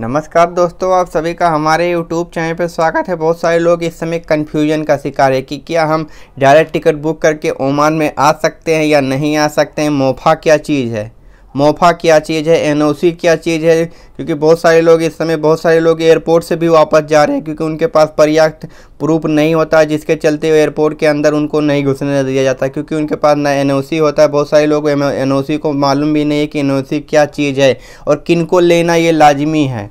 नमस्कार दोस्तों आप सभी का हमारे यूट्यूब चैनल पर स्वागत है बहुत सारे लोग इस समय कन्फ्यूजन का शिकार है कि क्या हम डायरेक्ट टिकट बुक करके ओमान में आ सकते हैं या नहीं आ सकते हैं मोफा क्या चीज़ है मोफा क्या चीज़ है एनओसी क्या चीज़ है क्योंकि बहुत सारे लोग इस समय बहुत सारे लोग एयरपोर्ट से भी वापस जा रहे हैं क्योंकि उनके पास पर्याप्त प्रूफ नहीं होता है जिसके चलते एयरपोर्ट के अंदर उनको नहीं घुसने दिया जाता क्योंकि उनके पास ना एन होता है बहुत सारे लोग एन को मालूम भी नहीं है कि एन क्या चीज़ है और किन को लेना ये लाजमी है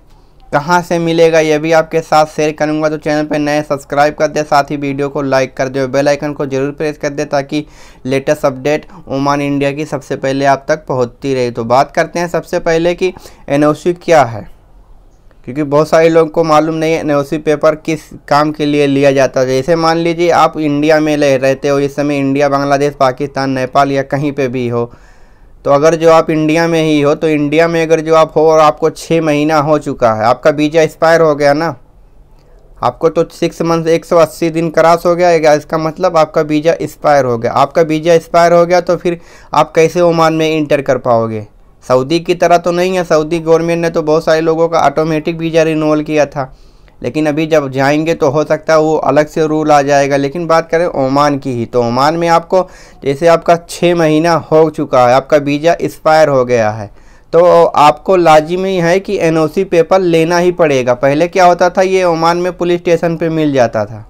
कहाँ से मिलेगा ये भी आपके साथ शेयर करूँगा तो चैनल पर नए सब्सक्राइब कर दे साथ ही वीडियो को लाइक कर दे बेल आइकन को ज़रूर प्रेस कर दे ताकि लेटेस्ट अपडेट ओमान इंडिया की सबसे पहले आप तक पहुँचती रहे तो बात करते हैं सबसे पहले कि एन क्या है क्योंकि बहुत सारे लोगों को मालूम नहीं है एन पेपर किस काम के लिए लिया जाता है जैसे मान लीजिए आप इंडिया में रहते हो इस समय इंडिया बांग्लादेश पाकिस्तान नेपाल या कहीं पर भी हो तो अगर जो आप इंडिया में ही हो तो इंडिया में अगर जो आप हो और आपको छः महीना हो चुका है आपका वीज़ा एक्सपायर हो गया ना आपको तो सिक्स मंथ एक सौ अस्सी दिन क्रास हो गया इसका मतलब आपका वीज़ा एक्सपायर हो गया आपका वीज़ा एक्सपायर हो गया तो फिर आप कैसे ओमान में इंटर कर पाओगे सऊदी की तरह तो नहीं है सऊदी गवर्नमेंट ने तो बहुत सारे लोगों का ऑटोमेटिक वीज़ा रिनोवल किया था लेकिन अभी जब जाएंगे तो हो सकता है वो अलग से रूल आ जाएगा लेकिन बात करें ओमान की ही तो ओमान में आपको जैसे आपका छः महीना हो चुका है आपका वीज़ा एक्सपायर हो गया है तो आपको लाजिम ही है कि एनओसी पेपर लेना ही पड़ेगा पहले क्या होता था ये ओमान में पुलिस स्टेशन पे मिल जाता था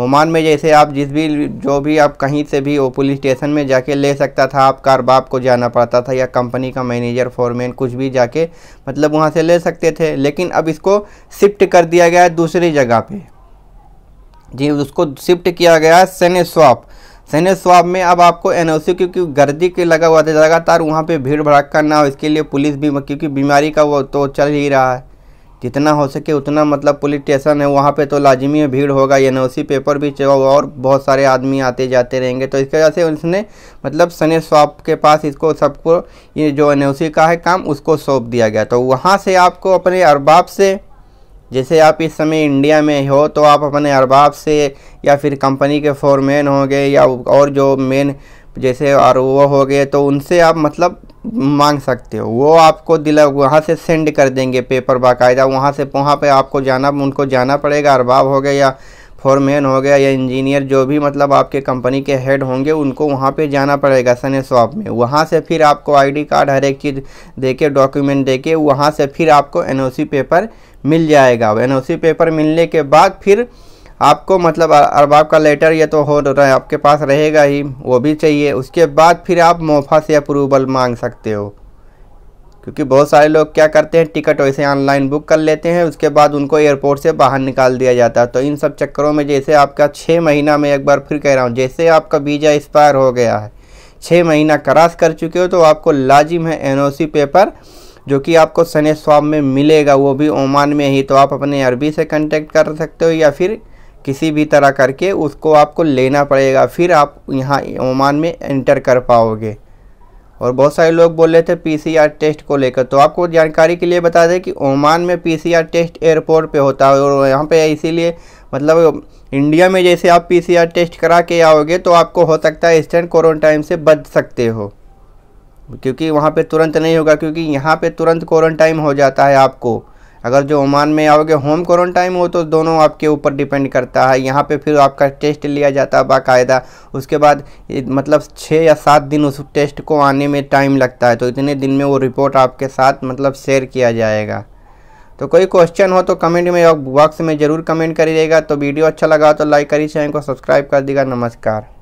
ओमान में जैसे आप जिस भी जो भी आप कहीं से भी वो पुलिस स्टेशन में जाके ले सकता था आप बाप को जाना पड़ता था या कंपनी का मैनेजर फॉरमैन कुछ भी जाके मतलब वहाँ से ले सकते थे लेकिन अब इसको शिफ्ट कर दिया गया है दूसरी जगह पे जी उसको शिफ्ट किया गया है सैन्य स्वाप सैन्य स्वाप में अब आपको एन क्योंकि गर्दी के लगा हुआ था लगातार वहाँ पे भीड़ भड़क करना ना हो इसके लिए पुलिस भी क्योंकि बीमारी का वो तो चल ही रहा है जितना हो सके उतना मतलब पुलिस स्टेशन है वहाँ पे तो लाजमी भीड़ होगा एन पेपर भी और बहुत सारे आदमी आते जाते रहेंगे तो इसके वजह से उसने मतलब सने शॉप के पास इसको सबको ये जो एन का है काम उसको सौंप दिया गया तो वहाँ से आपको अपने अरबाब से जैसे आप इस समय इंडिया में हो तो आप अपने अरबाब से या फिर कंपनी के फोरमैन होंगे या और जो मेन जैसे और वो हो गए तो उनसे आप मतलब मांग सकते हो वो आपको दिला वहाँ से सेंड कर देंगे पेपर बाकायदा वहाँ से वहाँ पे आपको जाना उनको जाना पड़ेगा अरबाब हो गया या फोरमैन हो गया या इंजीनियर जो भी मतलब आपके कंपनी के हेड होंगे उनको वहाँ पे जाना पड़ेगा सने स्वाप में वहाँ से फिर आपको आईडी कार्ड हर एक चीज़ दे के डॉक्यूमेंट दे के वहाँ से फिर आपको एनओसी पेपर मिल जाएगा एनओसी पेपर मिलने के बाद फिर आपको मतलब अरबाब का लेटर ये तो हो रहा है आपके पास रहेगा ही वो भी चाहिए उसके बाद फिर आप मोफा से अप्रूवल मांग सकते हो क्योंकि बहुत सारे लोग क्या करते हैं टिकट वैसे ऑनलाइन बुक कर लेते हैं उसके बाद उनको एयरपोर्ट से बाहर निकाल दिया जाता है तो इन सब चक्करों में जैसे आपका छः महीना में एक बार फिर कह रहा हूँ जैसे आपका वीज़ा एक्सपायर हो गया है छः महीना क्रॉस कर चुके हो तो आपको लाजिम है एन पेपर जो कि आपको सने स्वाब में मिलेगा वो भी ओमान में ही तो आप अपने अरबी से कंटेक्ट कर सकते हो या फिर किसी भी तरह करके उसको आपको लेना पड़ेगा फिर आप यहाँ ओमान में एंटर कर पाओगे और बहुत सारे लोग बोल रहे थे पीसीआर टेस्ट को लेकर तो आपको जानकारी के लिए बता दें कि ओमान में पीसीआर टेस्ट एयरपोर्ट पे होता है और यहाँ पे इसीलिए मतलब इंडिया में जैसे आप पीसीआर टेस्ट करा के आओगे तो आपको हो सकता है इंस्टेंट क्वारंटाइन से बच सकते हो क्योंकि वहाँ पे तुरंत नहीं होगा क्योंकि यहाँ पे तुरंत क्वारंटाइन हो जाता है आपको अगर जो ओमान में आओगे होम क्वारंटाइन हो तो दोनों आपके ऊपर डिपेंड करता है यहाँ पे फिर आपका टेस्ट लिया जाता है बाकायदा उसके बाद मतलब छः या सात दिन उस टेस्ट को आने में टाइम लगता है तो इतने दिन में वो रिपोर्ट आपके साथ मतलब शेयर किया जाएगा तो कोई क्वेश्चन हो तो कमेंट में बॉक्स में ज़रूर कमेंट करिएगा तो वीडियो अच्छा लगा तो लाइक करिए चैनल को सब्सक्राइब कर देगा नमस्कार